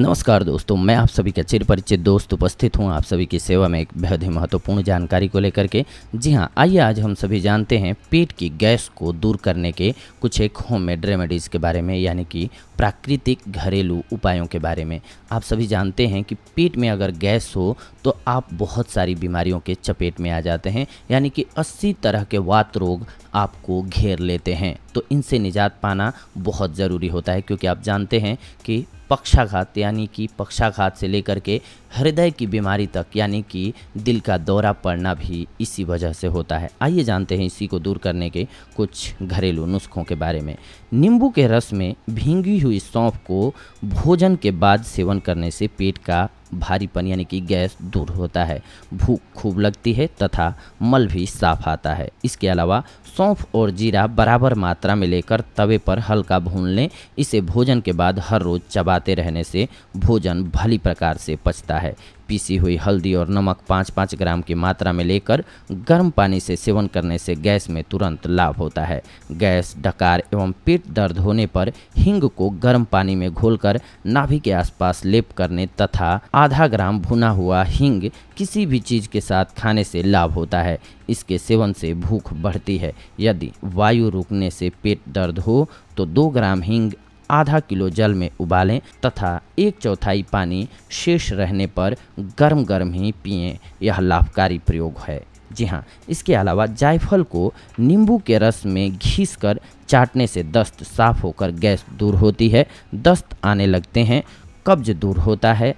नमस्कार दोस्तों मैं आप सभी का चिर परिचित दोस्त उपस्थित हूँ आप सभी की सेवा में एक बेहद ही महत्वपूर्ण जानकारी को लेकर के जी हाँ आइए आज हम सभी जानते हैं पेट की गैस को दूर करने के कुछ एक होम मेड रेमेडीज़ के बारे में यानी कि प्राकृतिक घरेलू उपायों के बारे में आप सभी जानते हैं कि पेट में अगर गैस हो तो आप बहुत सारी बीमारियों के चपेट में आ जाते हैं यानी कि 80 तरह के वात रोग आपको घेर लेते हैं तो इनसे निजात पाना बहुत ज़रूरी होता है क्योंकि आप जानते हैं कि पक्षाघात यानी कि पक्षाघात से लेकर के हृदय की बीमारी तक यानी कि दिल का दौरा पड़ना भी इसी वजह से होता है आइए जानते हैं इसी को दूर करने के कुछ घरेलू नुस्खों के बारे में नींबू के रस में भींगी हुई सौंफ को भोजन के बाद सेवन करने से पेट का भारीपन यानी कि गैस दूर होता है भूख खूब लगती है तथा मल भी साफ आता है इसके अलावा सौंफ और जीरा बराबर मात्रा में लेकर तवे पर हल्का भून लें इसे भोजन के बाद हर रोज़ चबाते रहने से भोजन भली प्रकार से पचता है पीसी हुई हल्दी और नमक पाँच पाँच ग्राम की मात्रा में लेकर गर्म पानी से सेवन करने से गैस में तुरंत लाभ होता है गैस डकार एवं पेट दर्द होने पर हिंग को गर्म पानी में घोलकर नाभि के आसपास लेप करने तथा आधा ग्राम भुना हुआ हींग किसी भी चीज़ के साथ खाने से लाभ होता है इसके सेवन से भूख बढ़ती है यदि वायु रुकने से पेट दर्द हो तो दो ग्राम हींग आधा किलो जल में उबालें तथा एक चौथाई पानी शेष रहने पर गर्म गर्म ही पिए यह लाभकारी प्रयोग है जी हाँ इसके अलावा जायफल को नींबू के रस में घीस कर चाटने से दस्त साफ होकर गैस दूर होती है दस्त आने लगते हैं कब्ज दूर होता है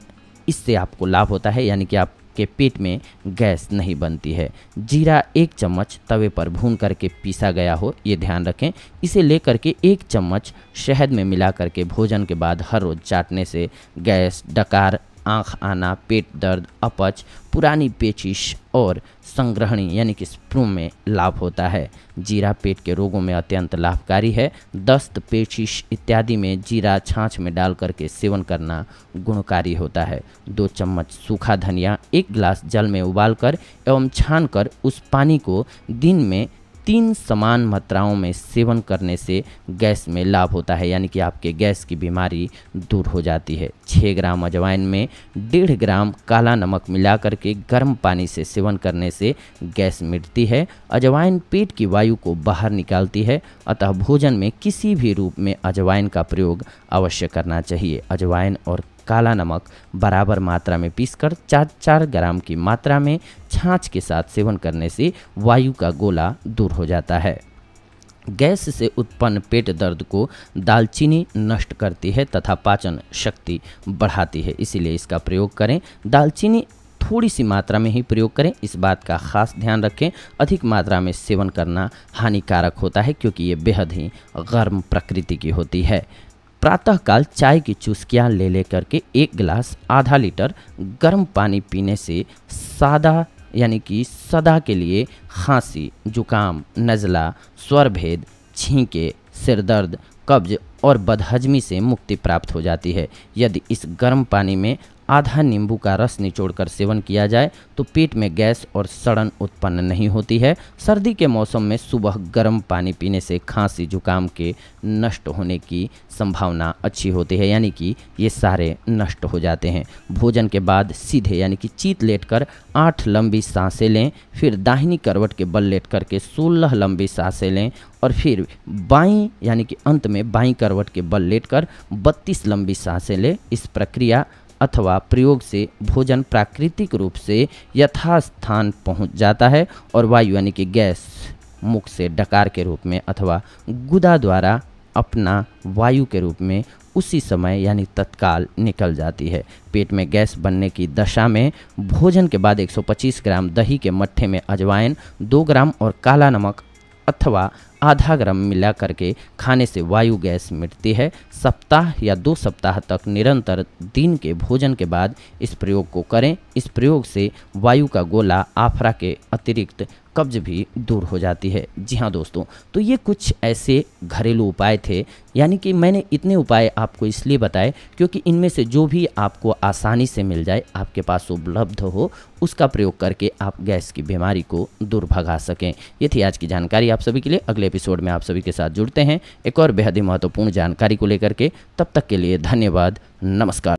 इससे आपको लाभ होता है यानी कि आप के पेट में गैस नहीं बनती है जीरा एक चम्मच तवे पर भून करके पीसा गया हो ये ध्यान रखें इसे लेकर के एक चम्मच शहद में मिला करके भोजन के बाद हर रोज़ चाटने से गैस डकार आँख आना पेट दर्द अपच पुरानी पेचिश और संग्रहणी यानी कि स्प्रू में लाभ होता है जीरा पेट के रोगों में अत्यंत लाभकारी है दस्त पेचिश इत्यादि में जीरा छाछ में डाल करके सेवन करना गुणकारी होता है दो चम्मच सूखा धनिया एक गिलास जल में उबाल कर एवं छान कर उस पानी को दिन में तीन समान मात्राओं में सेवन करने से गैस में लाभ होता है यानी कि आपके गैस की बीमारी दूर हो जाती है छः ग्राम अजवाइन में डेढ़ ग्राम काला नमक मिला के गर्म पानी से सेवन करने से गैस मिटती है अजवाइन पेट की वायु को बाहर निकालती है अतः भोजन में किसी भी रूप में अजवाइन का प्रयोग अवश्य करना चाहिए अजवाइन और काला नमक बराबर मात्रा में पीसकर चार चार ग्राम की मात्रा में छाछ के साथ सेवन करने से वायु का गोला दूर हो जाता है गैस से उत्पन्न पेट दर्द को दालचीनी नष्ट करती है तथा पाचन शक्ति बढ़ाती है इसीलिए इसका प्रयोग करें दालचीनी थोड़ी सी मात्रा में ही प्रयोग करें इस बात का खास ध्यान रखें अधिक मात्रा में सेवन करना हानिकारक होता है क्योंकि ये बेहद ही गर्म प्रकृति की होती है प्रातःकाल चाय की चुस्कियाँ ले ले करके एक गिलास आधा लीटर गर्म पानी पीने से सादा यानी कि सदा के लिए खांसी जुकाम नज़ला स्वर भेद छींके सिरदर्द कब्ज और बदहजमी से मुक्ति प्राप्त हो जाती है यदि इस गर्म पानी में आधा नींबू का रस निचोड़कर सेवन किया जाए तो पेट में गैस और सड़न उत्पन्न नहीं होती है सर्दी के मौसम में सुबह गर्म पानी पीने से खांसी जुकाम के नष्ट होने की संभावना अच्छी होती है यानी कि ये सारे नष्ट हो जाते हैं भोजन के बाद सीधे यानी कि चीत लेट कर आठ लंबी सांसें लें फिर दाहिनी करवट के बल लेट करके सोलह लंबी सांसें लें और फिर बाई यानी कि अंत में बाई करवट के बल लेट कर बत्तीस लंबी सांसें लें इस प्रक्रिया अथवा प्रयोग से भोजन प्राकृतिक रूप से यथास्थान पहुंच जाता है और वायु यानी कि गैस मुख से डकार के रूप में अथवा गुदा द्वारा अपना वायु के रूप में उसी समय यानी तत्काल निकल जाती है पेट में गैस बनने की दशा में भोजन के बाद 125 ग्राम दही के मट्ठे में अजवाइन 2 ग्राम और काला नमक अथवा आधा ग्राम मिला करके खाने से वायु गैस मिटती है सप्ताह या दो सप्ताह तक निरंतर दिन के भोजन के बाद इस प्रयोग को करें इस प्रयोग से वायु का गोला आफरा के अतिरिक्त कब्ज भी दूर हो जाती है जी हाँ दोस्तों तो ये कुछ ऐसे घरेलू उपाय थे यानी कि मैंने इतने उपाय आपको इसलिए बताए क्योंकि इनमें से जो भी आपको आसानी से मिल जाए आपके पास उपलब्ध हो उसका प्रयोग करके आप गैस की बीमारी को दूर भगा सकें ये थी आज की जानकारी आप सभी के लिए अगले एपिसोड में आप सभी के साथ जुड़ते हैं एक और बेहद ही महत्वपूर्ण जानकारी को लेकर के तब तक के लिए धन्यवाद नमस्कार